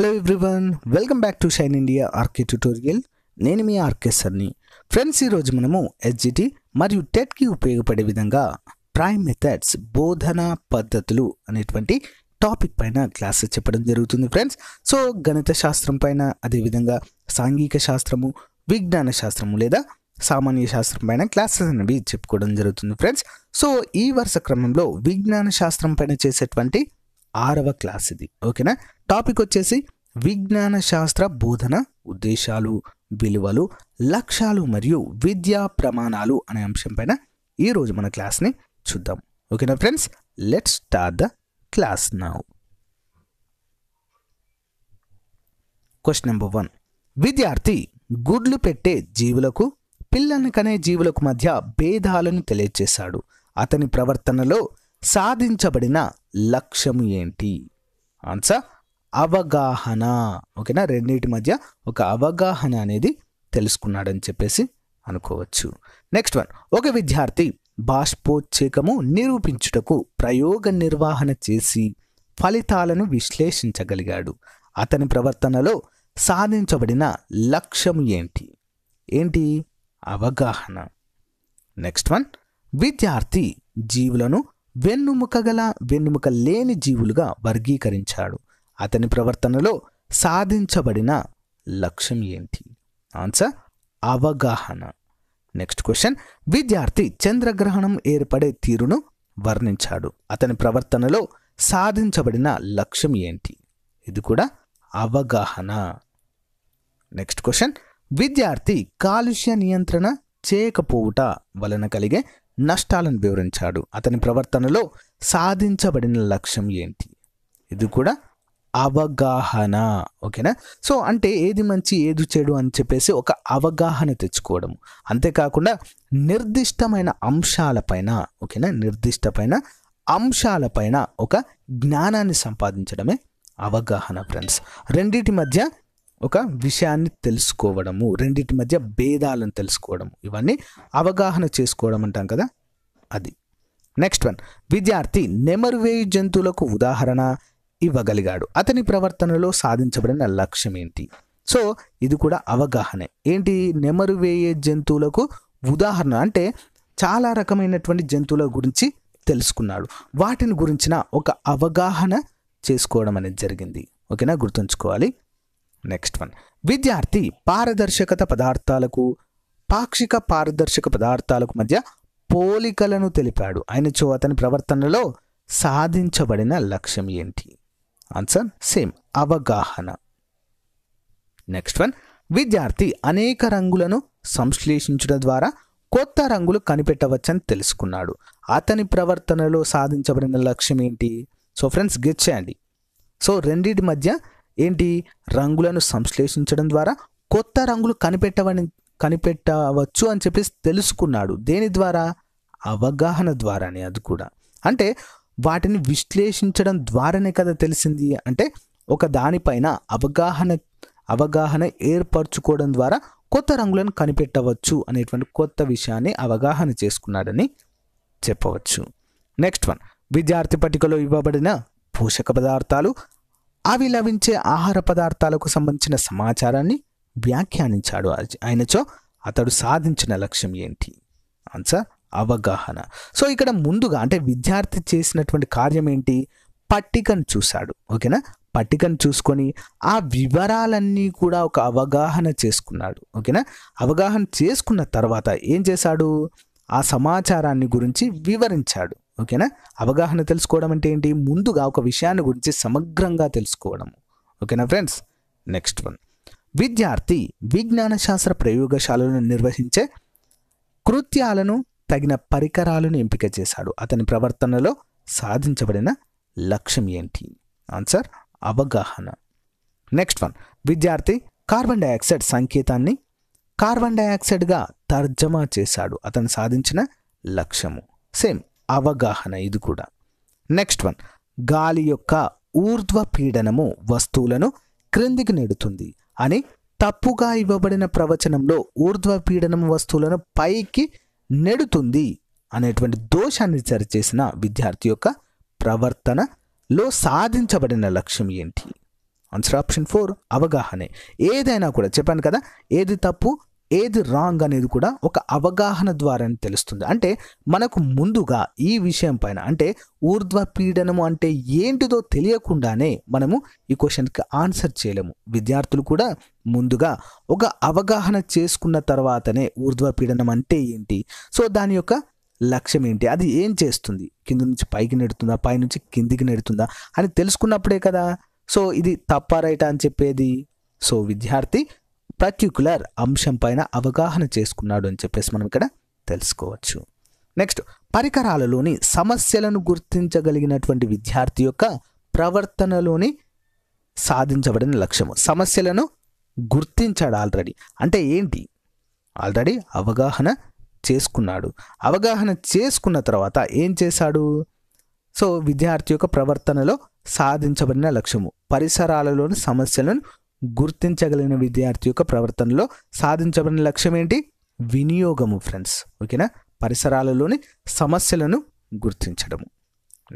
hello everyone welcome back to Shine India RK tutorial నేను మీ RK సర్ని friends ఈరోజు మనము ఎస్జిటి మరియు టెట్కి e e ఉపయోగపడే విధంగా ప్రైమ్ మెథడ్స్ బోధన పద్ధతులు అనేటువంటి టాపిక్ పైన క్లాస్ చెప్పడం జరుగుతుంది ఫ్రెండ్స్ సో గణిత శాస్త్రం పైన అదేవిధంగా సాంఘిక శాస్త్రము విజ్ఞాన శాస్త్రము లేదా సామాన్య శాస్త్రం పైన క్లాసెస్ అనేవి చెప్పుకోవడం జరుగుతుంది ఫ్రెండ్స్ సో ఈ వరుస క్రమంలో విజ్ఞాన శాస్త్రం పైన చేసేటువంటి ఆరవ క్లాస్ ఇది ఓకేనా టాపిక్ వచ్చేసి విజ్ఞాన శాస్త్ర బోధన ఉద్దేశాలు విలువలు లక్ష్యాలు మరియు విద్యా ప్రమాణాలు అనే అంశం పైన ఈరోజు మన క్లాస్ని చూద్దాం ఓకేనా friends let's start the class now question number one విద్యార్థి గుడ్లు పెట్టే జీవులకు పిల్లని కనే జీవులకు మధ్య భేదాలను తెలియజేశాడు అతని ప్రవర్తనలో సాధించబడిన లక్ష్యం ఏంటి ఆన్సర్ అవగాహన ఓకేనా రెండింటి మధ్య ఒక అవగాహన అనేది తెలుసుకున్నాడని చెప్పేసి అనుకోవచ్చు నెక్స్ట్ వన్ ఒక విద్యార్థి బాష్పోచ్చేకము నిరూపించుటకు ప్రయోగ నిర్వహణ చేసి ఫలితాలను విశ్లేషించగలిగాడు అతని ప్రవర్తనలో సాధించబడిన లక్ష్యం ఏంటి ఏంటి అవగాహన నెక్స్ట్ వన్ విద్యార్థి జీవులను వెన్నుముక గల వెన్నుముక లేని జీవులుగా వర్గీకరించాడు అతని ప్రవర్తనలో సాధించబడిన లక్ష్యం ఏంటి ఆన్సర్ అవగాహన నెక్స్ట్ క్వశ్చన్ విద్యార్థి చంద్రగ్రహణం ఏర్పడే తీరును వర్ణించాడు అతని ప్రవర్తనలో సాధించబడిన లక్ష్యం ఏంటి ఇది కూడా అవగాహన నెక్స్ట్ క్వశ్చన్ విద్యార్థి కాలుష్య నియంత్రణ చేయకపోవుట వలన కలిగే నష్టాలను వివరించాడు అతని ప్రవర్తనలో సాధించబడిన లక్ష్యం ఏంటి ఇది కూడా అవగాహన ఓకేనా సో అంటే ఏది మంచి ఏది చెడు అని చెప్పేసి ఒక అవగాహన తెచ్చుకోవడం అంతేకాకుండా నిర్దిష్టమైన అంశాలపైన ఓకేనా నిర్దిష్టమైన అంశాలపైన ఒక జ్ఞానాన్ని సంపాదించడమే అవగాహన ఫ్రెండ్స్ రెండింటి మధ్య ఒక విషయాన్ని తెలుసుకోవడము రెండింటి మధ్య భేదాలను తెలుసుకోవడము ఇవన్నీ అవగాహన చేసుకోవడం అంటాం కదా అది నెక్స్ట్ వన్ విద్యార్థి నెమరువేయు జంతువులకు ఉదాహరణ ఇవ్వగలిగాడు అతని ప్రవర్తనలో సాధించబడిన లక్ష్యం ఏంటి సో ఇది కూడా అవగాహనే ఏంటి నెమరు వేయే జంతువులకు ఉదాహరణ అంటే చాలా రకమైనటువంటి జంతువుల గురించి తెలుసుకున్నాడు వాటిని గురించిన ఒక అవగాహన చేసుకోవడం అనేది జరిగింది ఓకేనా గుర్తుంచుకోవాలి నెక్స్ట్ వన్ విద్యార్థి పారదర్శకత పదార్థాలకు పాక్షిక పారదర్శక పదార్థాలకు మధ్య పోలికలను తెలిపాడు ఆయన చో అతని ప్రవర్తనలో సాధించబడిన లక్ష్యం ఏంటి ఆన్సర్ సేమ్ అవగాహన నెక్స్ట్ వన్ విద్యార్థి అనేక రంగులను సంశ్లేషించడం ద్వారా కొత్త రంగులు కనిపెట్టవచ్చని తెలుసుకున్నాడు అతని ప్రవర్తనలో సాధించబడిన లక్ష్యం ఏంటి సో ఫ్రెండ్స్ గెట్ చేయండి సో రెండింటి మధ్య ఏంటి రంగులను సంశ్లేషించడం ద్వారా కొత్త రంగులు కనిపెట్టవని కనిపెట్టవచ్చు అని చెప్పేసి తెలుసుకున్నాడు దేని ద్వారా అవగాహన ద్వారానే అది కూడా అంటే వాటిని విశ్లేషించడం ద్వారానే కదా తెలిసింది అంటే ఒక దానిపైన అవగాహన అవగాహన ఏర్పరచుకోవడం ద్వారా కొత్త రంగులను కనిపెట్టవచ్చు అనేటువంటి కొత్త విషయాన్ని అవగాహన చేసుకున్నాడని చెప్పవచ్చు నెక్స్ట్ వన్ విద్యార్థి పట్టికలో ఇవ్వబడిన పోషక పదార్థాలు అవి లభించే ఆహార పదార్థాలకు సంబంధించిన సమాచారాన్ని వ్యాఖ్యానించాడు ఆయనచో అతడు సాధించిన లక్ష్యం ఏంటి ఆన్సర్ అవగాహన సో ఇక్కడ ముందుగా అంటే విద్యార్థి చేసినటువంటి కార్యం ఏంటి పట్టికను చూశాడు ఓకేనా పట్టికను చూసుకొని ఆ వివరాలన్నీ కూడా ఒక అవగాహన చేసుకున్నాడు ఓకేనా అవగాహన చేసుకున్న తర్వాత ఏం చేశాడు ఆ సమాచారాన్ని గురించి వివరించాడు ఓకేనా అవగాహన తెలుసుకోవడం అంటే ఏంటి ముందుగా ఒక విషయాన్ని గురించి సమగ్రంగా తెలుసుకోవడం ఓకేనా ఫ్రెండ్స్ నెక్స్ట్ వన్ విద్యార్థి విజ్ఞాన శాస్త్ర ప్రయోగశాలను నిర్వహించే కృత్యాలను తగిన పరికరాలను ఎంపిక చేశాడు అతని ప్రవర్తనలో సాధించబడిన లక్ష్యం ఏంటి ఆన్సర్ అవగాహన నెక్స్ట్ వన్ విద్యార్థి కార్బన్ డయాక్సైడ్ సంకేతాన్ని కార్బన్ డయాక్సైడ్గా తర్జమా చేశాడు అతను సాధించిన లక్ష్యము సేమ్ అవగాహన ఇది కూడా నెక్స్ట్ వన్ గాలి యొక్క ఊర్ధ్వ పీడనము వస్తువులను క్రిందికి నెడుతుంది అని తప్పుగా ఇవ్వబడిన ప్రవచనంలో ఊర్ధ్వ పీడనం వస్తువులను పైకి నెడుతుంది అనేటువంటి దోషాన్ని సరిచేసిన విద్యార్థి యొక్క ప్రవర్తనలో సాధించబడిన లక్ష్యం ఏంటి ఆన్సర్ ఆప్షన్ ఫోర్ అవగాహనే ఏదైనా కూడా చెప్పాను కదా ఏది తప్పు ఏది రాంగ్ అనేది కూడా ఒక అవగాహన ద్వారానే తెలుస్తుంది అంటే మనకు ముందుగా ఈ విషయం పైన అంటే ఊర్ధ్వ పీడనము అంటే ఏంటిదో తెలియకుండానే మనము ఈ క్వశ్చన్కి ఆన్సర్ చేయలేము విద్యార్థులు కూడా ముందుగా ఒక అవగాహన చేసుకున్న తర్వాతనే ఊర్ధ్వ పీడనం అంటే ఏంటి సో దాని యొక్క లక్ష్యం ఏంటి అది ఏం చేస్తుంది కింద నుంచి పైకి నెడుతుందా పై నుంచి కిందికి నెడుతుందా అని తెలుసుకున్నప్పుడే కదా సో ఇది తప్ప రైట అని చెప్పేది సో విద్యార్థి పర్టిక్యులర్ అంశం పైన అవగాహన చేసుకున్నాడు అని చెప్పేసి మనం ఇక్కడ తెలుసుకోవచ్చు నెక్స్ట్ పరికరాలలోని సమస్యలను గుర్తించగలిగినటువంటి విద్యార్థి యొక్క ప్రవర్తనలోని సాధించబడిన లక్ష్యము సమస్యలను గుర్తించాడు ఆల్రెడీ అంటే ఏంటి ఆల్రెడీ అవగాహన చేసుకున్నాడు అవగాహన చేసుకున్న తర్వాత ఏం చేశాడు సో విద్యార్థి యొక్క ప్రవర్తనలో సాధించబడిన లక్ష్యము పరిసరాలలోని సమస్యలను గుర్తించగలిగిన విద్యార్థి యొక్క ప్రవర్తనలో సాధించబడిన లక్ష్యం ఏంటి వినియోగము ఫ్రెండ్స్ ఓకేనా పరిసరాలలోని సమస్యలను గుర్తించడము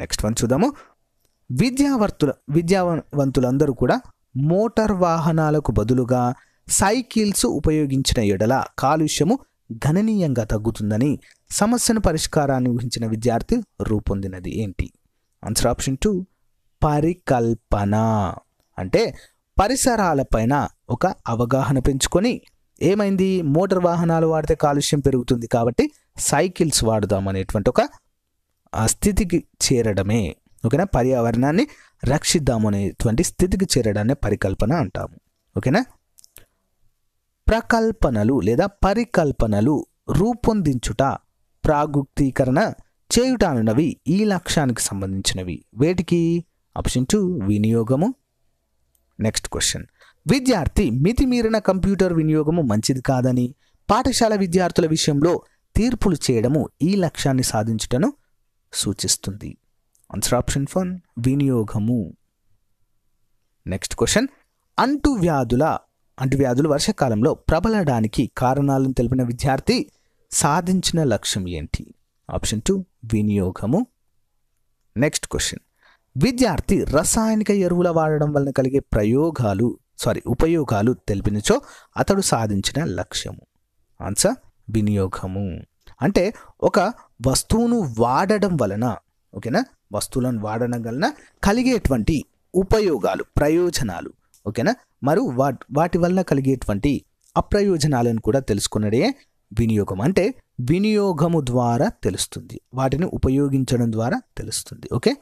నెక్స్ట్ వన్ చూద్దాము విద్యావర్తుల విద్యావంతులందరూ కూడా మోటార్ వాహనాలకు బదులుగా సైకిల్స్ ఉపయోగించిన ఎడల కాలుష్యము గణనీయంగా తగ్గుతుందని సమస్యను పరిష్కారాన్ని ఊహించిన విద్యార్థి రూపొందినది ఏంటి ఆన్సర్ ఆప్షన్ టూ పరికల్పన అంటే పరిసరాలపైన ఒక అవగాహన పెంచుకొని ఏమైంది మోటార్ వాహనాలు వాడితే కాలుష్యం పెరుగుతుంది కాబట్టి సైకిల్స్ వాడుదాం అనేటువంటి ఒక స్థితికి చేరడమే ఓకేనా పర్యావరణాన్ని రక్షిద్దాం అనేటువంటి స్థితికి చేరడాన్ని పరికల్పన అంటాము ఓకేనా ప్రకల్పనలు లేదా పరికల్పనలు రూపొందించుట ప్రాగుక్తీకరణ చేయుట ఈ లక్ష్యానికి సంబంధించినవి వేటికి ఆప్షన్ టూ వినియోగము నెక్స్ట్ క్వశ్చన్ విద్యార్థి మితిమీరిన కంప్యూటర్ వినియోగము మంచిది కాదని పాఠశాల విద్యార్థుల విషయంలో తీర్పులు చేయడము ఈ లక్ష్యాన్ని సాధించుటను సూచిస్తుంది ఆన్సర్ ఆప్షన్ ఫన్ వినియోగము నెక్స్ట్ క్వశ్చన్ అంటువ్యాధుల అంటువ్యాధులు వర్షకాలంలో ప్రబలడానికి కారణాలను తెలిపిన విద్యార్థి సాధించిన లక్ష్యం ఏంటి ఆప్షన్ టూ వినియోగము నెక్స్ట్ క్వశ్చన్ విద్యార్థి రసాయనిక ఎరువుల వాడడం వలన కలిగే ప్రయోగాలు సారీ ఉపయోగాలు తెలిపినచో అతడు సాధించిన లక్ష్యము ఆన్సర్ వినియోగము అంటే ఒక వస్తువును వాడడం వలన ఓకేనా వస్తువులను వాడడం వలన కలిగేటువంటి ఉపయోగాలు ప్రయోజనాలు ఓకేనా మరియు వాటి వాటి వలన కలిగేటువంటి అప్రయోజనాలను కూడా తెలుసుకున్నదే వినియోగం అంటే వినియోగము ద్వారా తెలుస్తుంది వాటిని ఉపయోగించడం ద్వారా తెలుస్తుంది ఓకే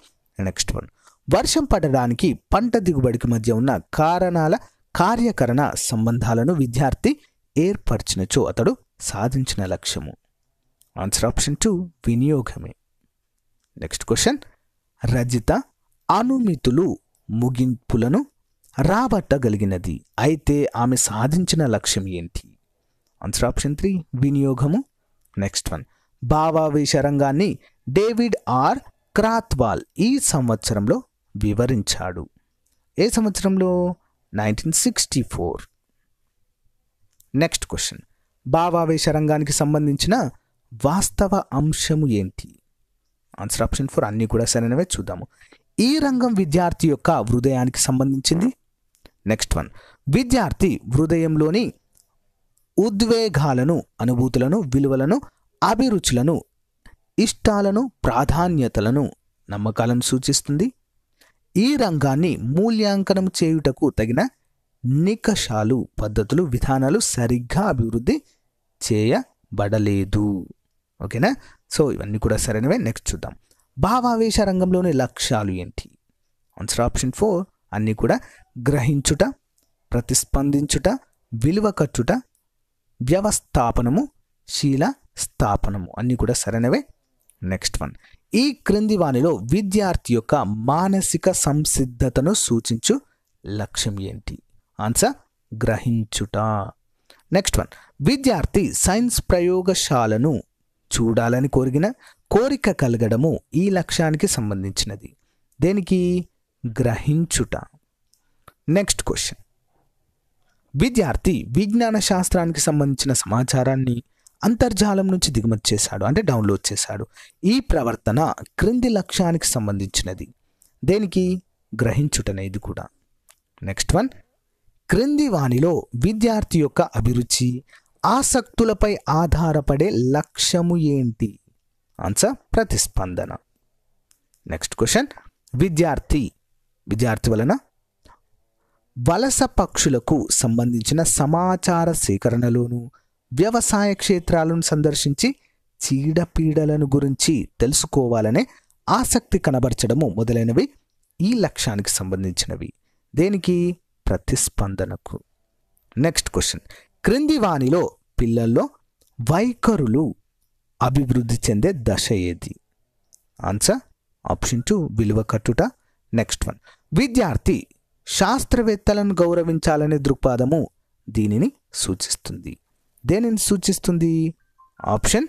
నెక్స్ట్ వన్ వర్షం పడడానికి పంట దిగుబడికి మధ్య ఉన్న కారణాల కార్యకరణ సంబంధాలను విద్యార్థి ఏర్పరిచినచో అతడు సాధించిన లక్ష్యము ఆన్సర్ ఆప్షన్ టూ వినియోగమే నెక్స్ట్ క్వశ్చన్ రజిత అనుమితులు ముగింపులను రాబట్టగలిగినది అయితే ఆమె సాధించిన లక్ష్యం ఏంటి ఆన్సర్ ఆప్షన్ త్రీ వినియోగము నెక్స్ట్ వన్ భావావేశ రంగాన్ని డేవిడ్ ఆర్ క్రాత్వాల్ ఈ సంవత్సరంలో వివరించాడు ఏ సంవత్సరంలో nineteen sixty four next question భావావేశ రంగానికి సంబంధించిన వాస్తవ అంశము ఏంటి ఆన్సర్ ఆప్షన్ ఫోర్ అన్నీ కూడా సరైనవే చూద్దాము ఈ రంగం విద్యార్థి యొక్క హృదయానికి సంబంధించింది నెక్స్ట్ వన్ విద్యార్థి హృదయంలోని ఉద్వేగాలను అనుభూతులను విలువలను అభిరుచులను ఇష్టాలను ప్రాధాన్యతలను నమ్మకాలను సూచిస్తుంది ఈ రంగాన్ని మూల్యాంకనం చేయుటకు తగిన నికషాలు పద్ధతులు విధానాలు సరిగ్గా అభివృద్ధి చేయబడలేదు ఓకేనా సో ఇవన్నీ కూడా సరైనవే నెక్స్ట్ చూద్దాం భావావేశ రంగంలోని లక్ష్యాలు ఏంటి ఆన్సర్ ఆప్షన్ ఫోర్ అన్నీ కూడా గ్రహించుట ప్రతిస్పందించుట విలువ కట్టుట వ్యవస్థాపనము శీల స్థాపనము అన్నీ కూడా సరైనవే నెక్స్ట్ వన్ ఈ క్రింది వాణిలో విద్యార్థి యొక్క మానసిక సంసిద్ధతను సూచించు లక్ష్యం ఏంటి ఆన్సర్ గ్రహించుట నెక్స్ట్ వన్ విద్యార్థి సైన్స్ ప్రయోగశాలను చూడాలని కోరిగిన కోరిక కలగడము ఈ లక్ష్యానికి సంబంధించినది దేనికి గ్రహించుట నెక్స్ట్ క్వశ్చన్ విద్యార్థి విజ్ఞాన శాస్త్రానికి సంబంధించిన సమాచారాన్ని అంతర్జాలం నుంచి దిగుమతి చేశాడు అంటే డౌన్లోడ్ చేశాడు ఈ ప్రవర్తన క్రింది లక్ష్యానికి సంబంధించినది దేనికి గ్రహించుటనే ఇది కూడా నెక్స్ట్ వన్ క్రింది వాణిలో విద్యార్థి యొక్క అభిరుచి ఆసక్తులపై ఆధారపడే లక్ష్యము ఏంటి ఆన్సర్ ప్రతిస్పందన నెక్స్ట్ క్వశ్చన్ విద్యార్థి విద్యార్థి వలన వలస పక్షులకు సంబంధించిన సమాచార సేకరణలోను వ్యవసాయ క్షేత్రాలను సందర్శించి చీడపీడలను గురించి తెలుసుకోవాలనే ఆసక్తి కనబరచడము మొదలైనవి ఈ లక్ష్యానికి సంబంధించినవి దేనికి ప్రతిస్పందనకు నెక్స్ట్ క్వశ్చన్ క్రింది వాణిలో పిల్లల్లో వైఖరులు అభివృద్ధి చెందే దశ ఏది ఆన్సర్ ఆప్షన్ టూ విలువ కట్టుట నెక్స్ట్ వన్ విద్యార్థి శాస్త్రవేత్తలను గౌరవించాలనే దృక్పథము దీనిని సూచిస్తుంది దేనిని సూచిస్తుంది ఆప్షన్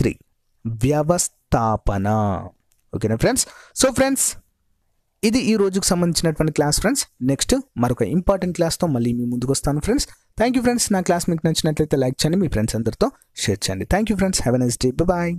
త్రీ వ్యవస్థాపన ఓకేనా ఫ్రెండ్స్ సో ఫ్రెండ్స్ ఇది ఈ రోజుకు సంబంధించినటువంటి క్లాస్ ఫ్రెండ్స్ నెక్స్ట్ మరొక ఇంపార్టెంట్ క్లాస్తో మళ్ళీ మీ ముందుకు వస్తాను ఫ్రెండ్స్ థ్యాంక్ యూ ఫ్రెండ్స్ నా క్లాస్ మీకు నచ్చినట్లయితే లైక్ చేయండి మీ ఫ్రెండ్స్ అందరితో షేర్ చేయండి thank you friends have a nice day bye